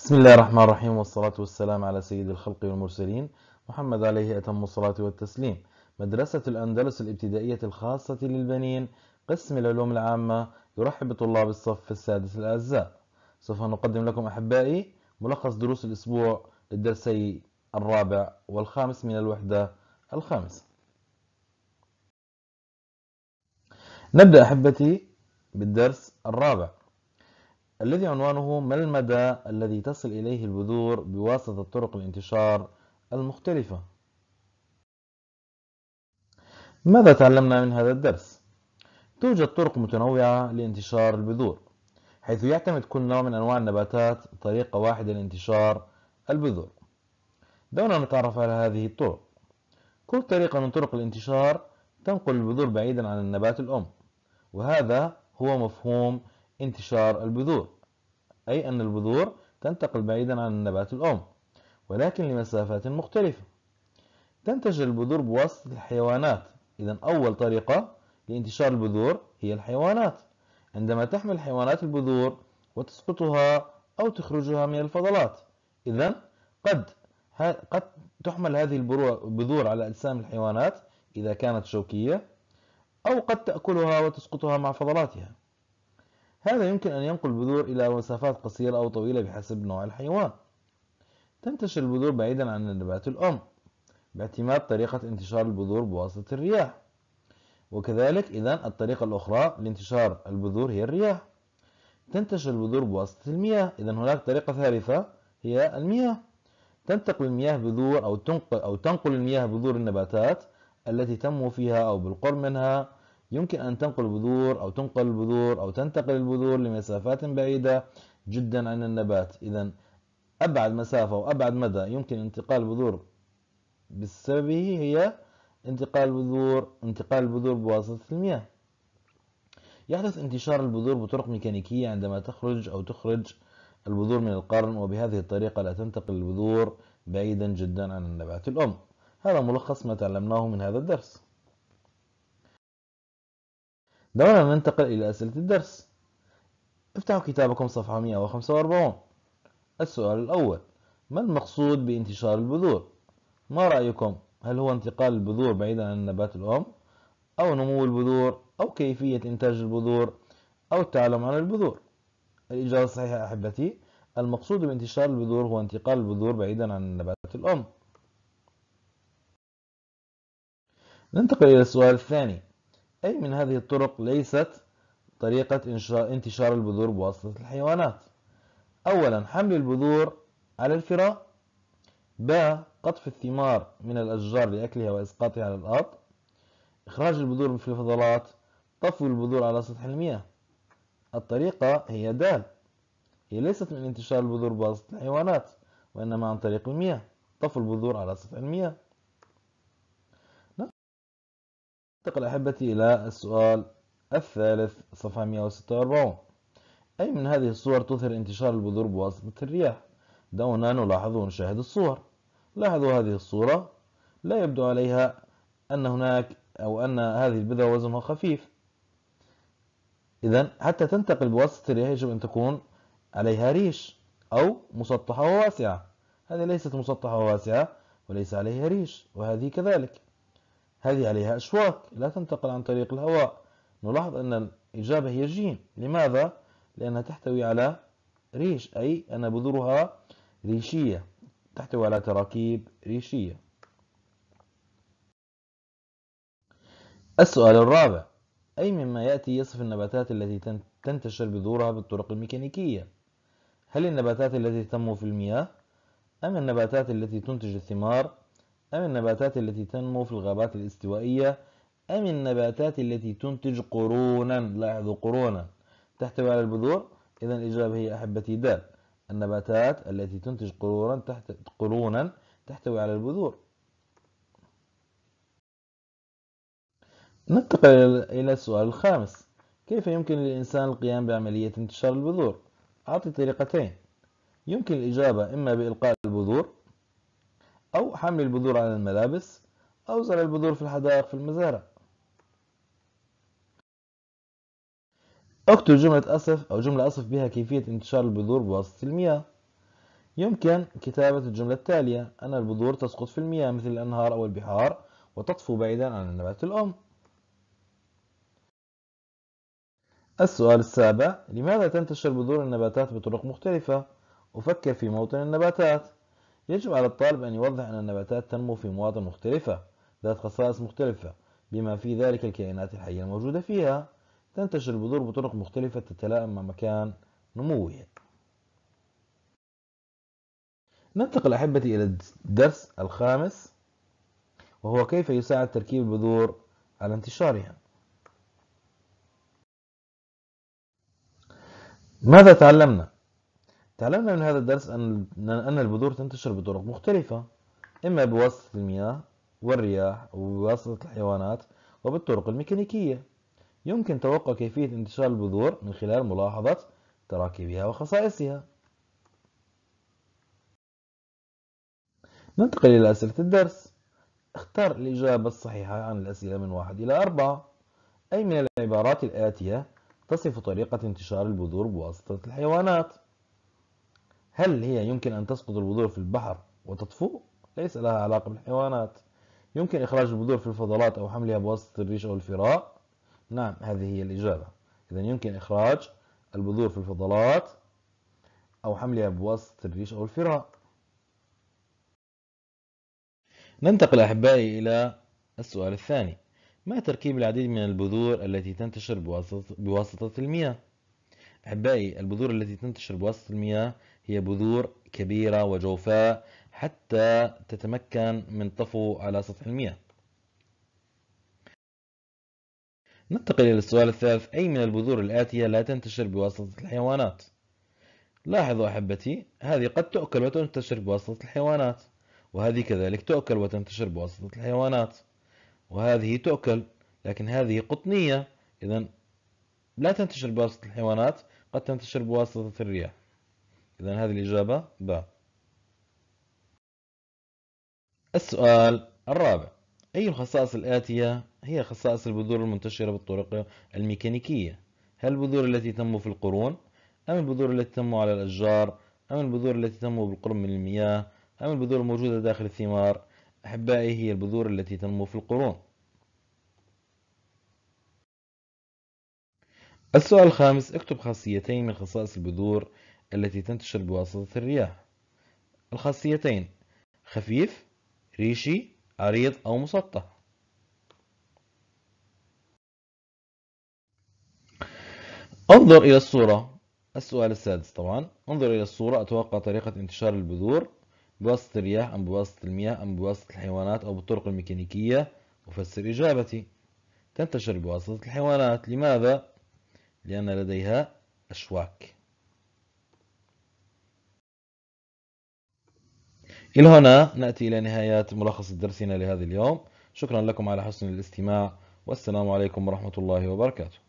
بسم الله الرحمن الرحيم والصلاة والسلام على سيد الخلق والمرسلين محمد عليه أتم الصلاة والتسليم مدرسة الأندلس الابتدائية الخاصة للبنين قسم العلوم العامة يرحب بطلاب الصف السادس الأعزاء سوف نقدم لكم أحبائي ملخص دروس الأسبوع للدرسي الرابع والخامس من الوحدة الخامسة نبدأ أحبتي بالدرس الرابع الذي عنوانه ما المدى الذي تصل إليه البذور بواسطة طرق الانتشار المختلفة ماذا تعلمنا من هذا الدرس؟ توجد طرق متنوعة لانتشار البذور حيث يعتمد كل نوع من أنواع النباتات طريقة واحدة لانتشار البذور دعونا نتعرف على هذه الطرق كل طريقة من طرق الانتشار تنقل البذور بعيدا عن النبات الأم وهذا هو مفهوم انتشار البذور أي أن البذور تنتقل بعيدا عن النبات الأم ولكن لمسافات مختلفة تنتج البذور بواسطة الحيوانات إذا أول طريقة لانتشار البذور هي الحيوانات عندما تحمل حيوانات البذور وتسقطها أو تخرجها من الفضلات إذا قد قد تحمل هذه البذور على أجسام الحيوانات إذا كانت شوكية أو قد تأكلها وتسقطها مع فضلاتها هذا يمكن أن ينقل البذور إلى مسافات قصيرة أو طويلة بحسب نوع الحيوان تنتشر البذور بعيدا عن النبات الأم باعتماد طريقة انتشار البذور بواسطة الرياح وكذلك إذا الطريقة الأخرى لانتشار البذور هي الرياح تنتشر البذور بواسطة المياه إذا هناك طريقة ثالثة هي المياه تنتقل المياه بذور أو تنقل أو تنقل المياه بذور النباتات التي تنمو فيها أو بالقرب منها يمكن أن تنقل بذور أو تنقل البذور أو تنتقل البذور لمسافات بعيدة جدا عن النبات إذا أبعد مسافة وأبعد مدى يمكن انتقال البذور بسببه هي انتقال البذور انتقال البذور بواسطة المياه يحدث انتشار البذور بطرق ميكانيكية عندما تخرج أو تخرج البذور من القرن وبهذه الطريقة لا تنتقل البذور بعيدا جدا عن النبات الأم هذا ملخص ما تعلمناه من هذا الدرس دعونا ننتقل إلى أسئلة الدرس افتحوا كتابكم صفحة 145 السؤال الأول ما المقصود بانتشار البذور؟ ما رأيكم؟ هل هو انتقال البذور بعيدا عن النبات الأم؟ أو نمو البذور؟ أو كيفية إنتاج البذور؟ أو التعلم عن البذور؟ الإجابة الصحيحة أحبتي المقصود بانتشار البذور هو انتقال البذور بعيدا عن النبات الأم ننتقل إلى السؤال الثاني أي من هذه الطرق ليست طريقة انتشار البذور بواسطة الحيوانات أولا حمل البذور على الفراء ب قطف الثمار من الأشجار لأكلها وإسقاطها على الأرض إخراج البذور في الفضلات طفو البذور على سطح المياه الطريقة هي دال هي ليست من انتشار البذور بواسطة الحيوانات وإنما عن طريق المياه طفو البذور على سطح المياه ننتقل أحبتي إلى السؤال الثالث صفحة 146 أي من هذه الصور تظهر انتشار البذور بواسطة الرياح دعونا نلاحظ ونشاهد الصور لاحظوا هذه الصورة لا يبدو عليها أن هناك أو أن هذه البذرة وزنها خفيف إذا حتى تنتقل بواسطة الرياح يجب أن تكون عليها ريش أو مسطحة وواسعة هذه ليست مسطحة وواسعة وليس عليها ريش وهذه كذلك هذه عليها أشواك لا تنتقل عن طريق الهواء نلاحظ أن الإجابة هي جيم لماذا؟ لأنها تحتوي على ريش أي أن بذورها ريشية تحتوي على تراكيب ريشية السؤال الرابع أي مما يأتي يصف النباتات التي تنتشر بذورها بالطرق الميكانيكية هل النباتات التي تنمو في المياه أم النباتات التي تنتج الثمار أم النباتات التي تنمو في الغابات الاستوائية أم النباتات التي تنتج قرونا لاحظوا قرونا تحتوي على البذور إذا الإجابة هي أحبتي دال النباتات التي تنتج قرونا تحت قرونا تحتوي على البذور ننتقل إلى السؤال الخامس كيف يمكن للإنسان القيام بعملية انتشار البذور؟ أعطي طريقتين يمكن الإجابة إما بإلقاء البذور أو حمل البذور على الملابس أو زرع البذور في الحدائق في المزارع اكتب جملة أصف أو جملة أصف بها كيفية انتشار البذور بواسطة المياه يمكن كتابة الجملة التالية أن البذور تسقط في المياه مثل الأنهار أو البحار وتطفو بعيدا عن النبات الأم السؤال السابع لماذا تنتشر بذور النباتات بطرق مختلفة؟ أفكر في موطن النباتات يجب على الطالب أن يوضح أن النباتات تنمو في مواطن مختلفة ذات خصائص مختلفة بما في ذلك الكائنات الحية الموجودة فيها تنتشر البذور بطرق مختلفة تتلائم مع مكان نموها ننتقل أحبتي إلى الدرس الخامس وهو كيف يساعد تركيب البذور على انتشارها ماذا تعلمنا؟ تعلمنا من هذا الدرس أن أن البذور تنتشر بطرق مختلفة إما بواسطة المياه والرياح وبواسطة الحيوانات وبالطرق الميكانيكية يمكن توقع كيفية انتشار البذور من خلال ملاحظة تراكيبها وخصائصها ننتقل إلى أسئلة الدرس اختار الإجابة الصحيحة عن الأسئلة من واحد إلى أربعة أي من العبارات الآتية تصف طريقة انتشار البذور بواسطة الحيوانات هل هي يمكن أن تسقط البذور في البحر وتطفو؟ ليس لها علاقة بالحيوانات يمكن إخراج البذور في الفضلات أو حملها بواسطة الريش أو الفراء؟ نعم هذه هي الإجابة إذا يمكن إخراج البذور في الفضلات أو حملها بواسطة الريش أو الفراء ننتقل أحبائي إلى السؤال الثاني ما تركيب العديد من البذور التي تنتشر بواسطة, بواسطة المياه؟ أحبائي البذور التي تنتشر بواسطة المياه هي بذور كبيرة وجوفاء حتى تتمكن من طفو على سطح المياه ننتقل إلى السؤال الثالث أي من البذور الآتية لا تنتشر بواسطة الحيوانات؟ لاحظوا أحبتي هذه قد تؤكل وتنتشر بواسطة الحيوانات وهذه كذلك تؤكل وتنتشر بواسطة الحيوانات وهذه تؤكل لكن هذه قطنية إذا لا تنتشر بواسطة الحيوانات قد تنتشر بواسطة الرياح إذا هذه الإجابة باء. السؤال الرابع أي الخصائص الآتية هي خصائص البذور المنتشرة بالطرق الميكانيكية هل البذور التي تنمو في القرون أم البذور التي تنمو على الأشجار أم البذور التي تنمو بالقرب من المياه أم البذور الموجودة داخل الثمار أحبائي هي البذور التي تنمو في القرون السؤال الخامس اكتب خاصيتين من خصائص البذور التي تنتشر بواسطة الرياح الخاصيتين خفيف ريشي عريض أو مسطح انظر إلى الصورة السؤال السادس طبعا انظر إلى الصورة أتوقع طريقة انتشار البذور بواسطة الرياح أم بواسطة المياه أم بواسطة الحيوانات أو بالطرق الميكانيكية أفسر إجابتي تنتشر بواسطة الحيوانات لماذا؟ لأن لديها أشواك إلى هنا نأتي إلى نهاية ملخص درسنا لهذا اليوم شكرا لكم على حسن الاستماع والسلام عليكم ورحمة الله وبركاته